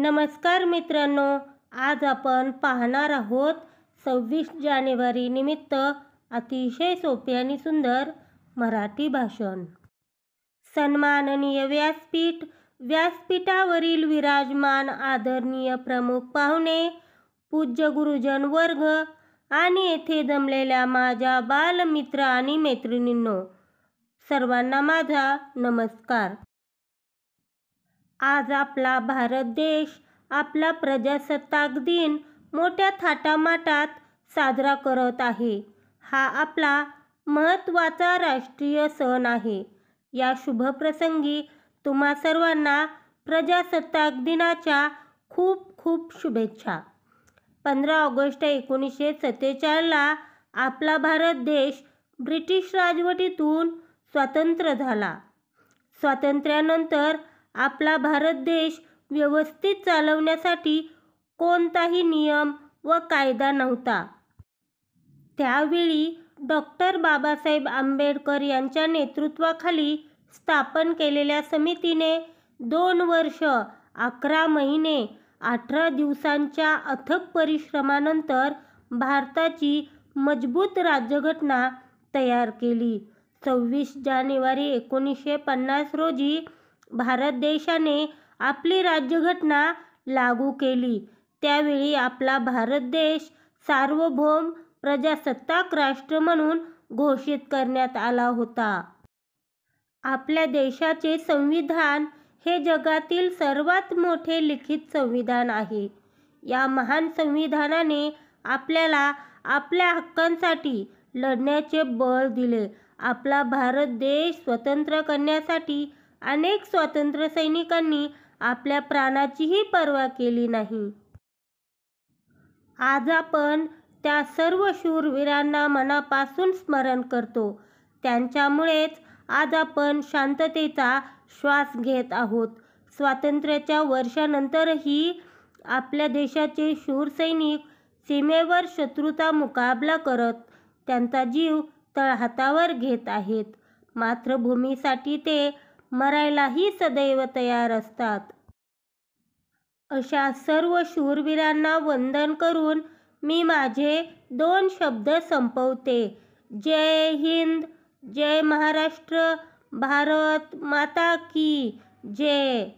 नमस्कार मित्रांनो आज आपण पाहणार आहोत सव्वीस जानेवारी निमित्त अतिशय सोपे आणि सुंदर मराठी भाषण सन्माननीय व्यासपीठ व्यासपीठावरील विराजमान आदरणीय प्रमुख पाहुणे पूज्य गुरुजन वर्ग आणि येथे जमलेल्या माझ्या बालमित्र आणि मैत्रिणींनो सर्वांना माझा नमस्कार आज आपला भारत देश आपला प्रजासत्ताक दिन मोठ्या थाटामाटात साजरा करत आहे हा आपला महत्त्वाचा राष्ट्रीय सण आहे या शुभप्रसंगी तुम्हा सर्वांना प्रजासत्ताक दिनाच्या खूप खूप शुभेच्छा पंधरा ऑगस्ट एकोणीसशे सत्तेचाळला आपला भारत देश ब्रिटिश राजवटीतून स्वातंत्र्य झाला स्वातंत्र्यानंतर आपला भारत देश व्यवस्थित चालवण्यासाठी कोणताही नियम व कायदा नव्हता त्यावेळी डॉक्टर बाबासाहेब आंबेडकर यांच्या नेतृत्वाखाली स्थापन केलेल्या समितीने दोन वर्ष अकरा महिने अठरा दिवसांच्या अथक परिश्रमानंतर भारताची मजबूत राज्यघटना तयार केली सव्वीस जानेवारी एकोणीसशे पन्नास रोजी भारत देशाने आपली राज्यघटना लागू केली त्यावेळी आपला भारत देश सार्वभौम प्रजासत्ताक राष्ट्र म्हणून घोषित करण्यात आला होता आपल्या देशाचे संविधान हे जगातील सर्वात मोठे लिखित संविधान आहे या महान संविधानाने आपल्याला आपल्या हक्कांसाठी लढण्याचे बळ दिले आपला भारत देश स्वतंत्र करण्यासाठी अनेक स्वातंत्र्य सैनिकांनी आपल्या प्राणाचीही पर्वा केली नाही आज आपण त्या सर्व शूरवीरांना मनापासून स्मरण करतो त्यांच्यामुळेच आज आपण शांततेचा श्वास घेत आहोत स्वातंत्र्याच्या वर्षानंतरही आपल्या देशाचे शूर सैनिक सीमेवर शत्रुता मुकाबला करत त्यांचा जीव तळहातावर घेत आहेत मातृभूमीसाठी ते मरायलाही सदैव तयार असतात अशा सर्व शूरवीरांना वंदन करून मी माझे दोन शब्द संपवते जय हिंद जय महाराष्ट्र भारत माता की जय